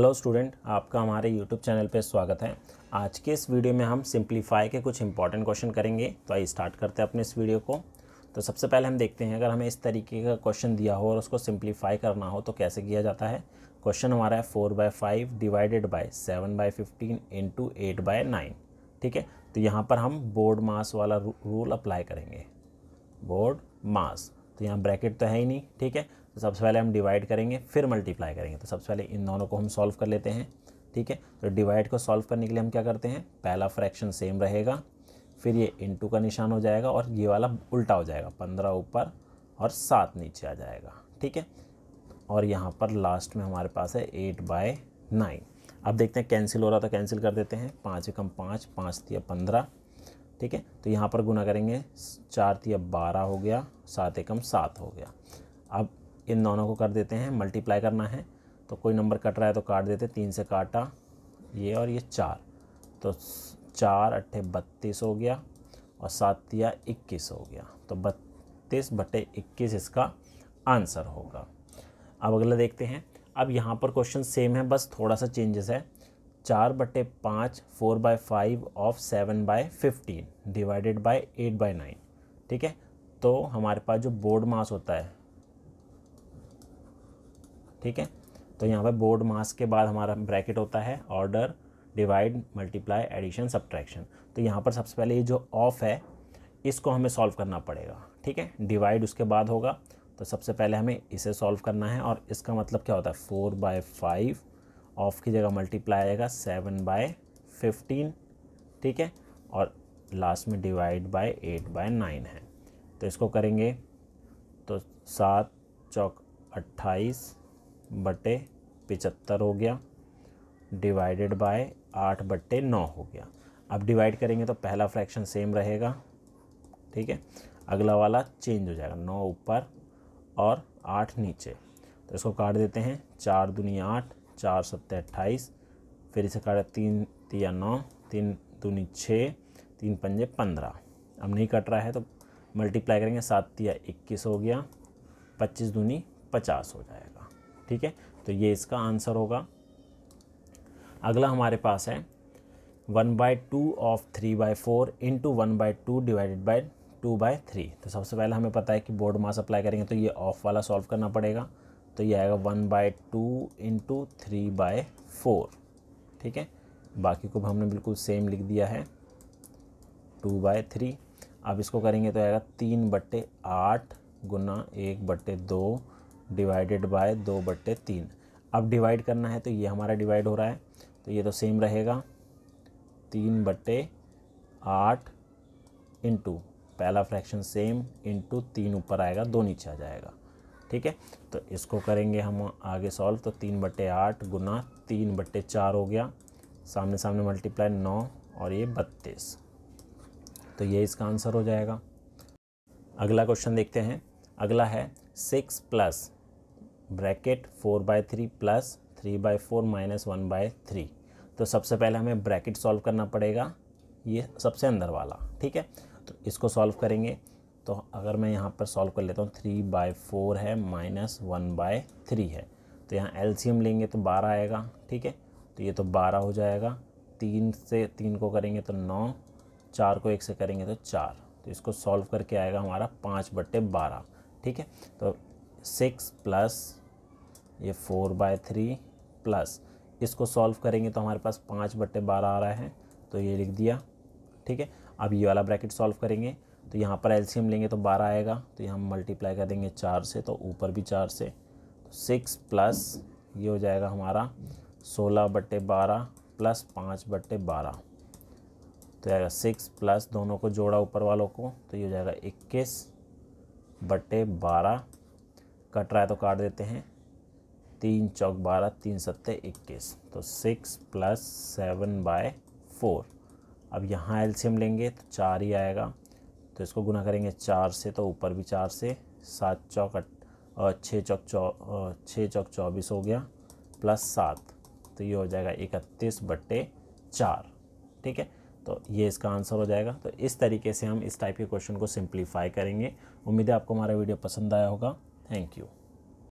hello student आपका हमारे YouTube channel पर स्वागत है आज के इस वीडियो में हम सिंप्लीफाई के कुछ इंपॉर्टेंट क्वेश्चन करेंगे तो आइए स्टार्ट करते हैं अपने इस वीडियो को तो सबसे पहले हम देखते हैं अगर हमें इस तरीके का क्वेश्चन दिया हो और उसको सिंप्लीफाई करना हो तो कैसे किया जाता है क्वेश्चन हमारा है four by five divided by seven by fifteen into eight by nine ठीक है तो यहाँ पर हम बोर्ड मास वाला रूल अप्लाई करेंगे बोर्ड मास तो यहाँ ब्रैकेट तो है ही नहीं ठीक है तो सबसे पहले हम डिवाइड करेंगे फिर मल्टीप्लाई करेंगे तो सबसे पहले इन दोनों को हम सॉल्व कर लेते हैं ठीक है तो डिवाइड को सॉल्व करने के लिए हम क्या करते हैं पहला फ्रैक्शन सेम रहेगा फिर ये इंटू का निशान हो जाएगा और ये वाला उल्टा हो जाएगा पंद्रह ऊपर और सात नीचे आ जाएगा ठीक है और यहाँ पर लास्ट में हमारे पास है एट बाय नाइन अब देखते हैं कैंसिल हो रहा था कैंसिल तो कर देते हैं पाँच एकम पाँच पाँच तिया पंद्रह ठीक है तो यहाँ पर गुना करेंगे चार तिया बारह हो गया सात एकम सात हो गया अब इन दोनों को कर देते हैं मल्टीप्लाई करना है तो कोई नंबर कट रहा है तो काट देते तीन से काटा ये और ये चार तो चार अट्ठे बत्तीस हो गया और सात या इक्कीस हो गया तो बत्तीस बटे इक्कीस इसका आंसर होगा अब अगला देखते हैं अब यहाँ पर क्वेश्चन सेम है बस थोड़ा सा चेंजेस है चार बटे पाँच four by five of seven by fifteen divided by eight by nine ठीक है तो हमारे पास जो बोर्ड मास होता है ठीक है तो यहाँ पर बोर्ड मास के बाद हमारा ब्रैकेट होता है order divide multiply addition subtraction तो यहाँ पर सबसे पहले ये जो ऑफ है इसको हमें सॉल्व करना पड़ेगा ठीक है डिवाइड उसके बाद होगा तो सबसे पहले हमें इसे सॉल्व करना है और इसका मतलब क्या होता है फोर बाय फाइव ऑफ की जगह मल्टीप्लाई आएगा सेवन बाय फिफ्टीन ठीक है और लास्ट में divide by eight by nine है तो इसको करेंगे तो सात चौक अट्ठाईस बटे पिचहत्तर हो गया डिवाइडेड बाय आठ बटे नौ हो गया अब डिवाइड करेंगे तो पहला फ्रैक्शन सेम रहेगा ठीक है अगला वाला चेंज हो जाएगा नौ ऊपर और आठ नीचे तो इसको काट देते हैं चार दूनी आठ चार सत्तर अट्ठाईस फिर इसे काट तीन तिया नौ तीन दूनी छः तीन पंजे पंद्रह अब नहीं कट रहा है तो मल्टीप्लाई करेंगे सात तिया इक्कीस हो गया पच्चीस दूनी पचास हो जाएगा ठीक है तो ये इसका आंसर होगा अगला हमारे पास है one by two of three by four into one by two divided by two by three तो सबसे पहले हमें पता है कि बोर्ड मास अप्लाई करेंगे तो ये ऑफ वाला सॉल्व करना पड़ेगा तो ये आएगा one by two into three by four ठीक है बाकी को भी हमने बिल्कुल सेम लिख दिया है टू बाय थ्री अब इसको करेंगे तो आएगा तीन बट्टे आठ गुना एक बट्टे दो डिवाइडेड बाय दो बट्टे तीन अब डिवाइड करना है तो ये हमारा डिवाइड हो रहा है तो ये तो सेम रहेगा तीन बट्टे आठ इंटू पहला फ्रैक्शन सेम इंटू तीन ऊपर आएगा दो नीचे आ जाएगा ठीक है तो इसको करेंगे हम आगे सॉल्व तो तीन बट्टे आठ गुना तीन बट्टे चार हो गया सामने सामने मल्टीप्लाई नौ और ये बत्तीस तो ये इसका आंसर हो जाएगा अगला क्वेश्चन देखते हैं अगला है six plus bracket four by three plus three by four minus one by three तो सबसे पहले हमें ब्रैकेट सॉल्व करना पड़ेगा ये सबसे अंदर वाला ठीक है तो इसको सॉल्व करेंगे तो अगर मैं यहाँ पर सॉल्व कर लेता हूँ थ्री बाय फोर है माइनस वन बाय थ्री है तो यहाँ एलसीएम लेंगे तो बारह आएगा ठीक है तो ये तो बारह हो जाएगा तीन से तीन को करेंगे तो नौ चार को एक से करेंगे तो चार तो इसको सॉल्व करके आएगा हमारा पाँच बट्टे बारह ठीक है तो सिक्स प्लस ये फोर बाय थ्री प्लस इसको सॉल्व करेंगे तो हमारे पास पाँच बट्टे बारह आ रहा है तो ये लिख दिया ठीक है अब ये वाला ब्रैकेट सॉल्व करेंगे तो यहाँ पर एलसीएम लेंगे तो बारह आएगा तो यहाँ मल्टीप्लाई कर देंगे चार से तो ऊपर भी चार से तो सिक्स प्लस ये हो जाएगा हमारा सोलह बट्टे बारह प्लस पाँच बट्टे बारह तो आएगा सिक्स प्लस दोनों को जोड़ा ऊपर वालों को तो ये हो जाएगा इक्कीस बट्टे बारह कट रहा है तो काट देते हैं तीन चौक बारह तीन सत्तर इक्कीस तो six plus seven by four अब यहाँ एलसीएम लेंगे तो चार ही आएगा तो इसको गुना करेंगे चार से तो ऊपर भी चार से सात चौक अट छः चौक चौ छः चौक चौबीस हो गया प्लस सात तो ये हो जाएगा इकतीस बट्टे चार ठीक है तो ये इसका आंसर हो जाएगा तो इस तरीके से हम इस टाइप के क्वेश्चन को सिंप्लीफाई करेंगे उम्मीद है आपको हमारा वीडियो पसंद आया होगा थैंक यू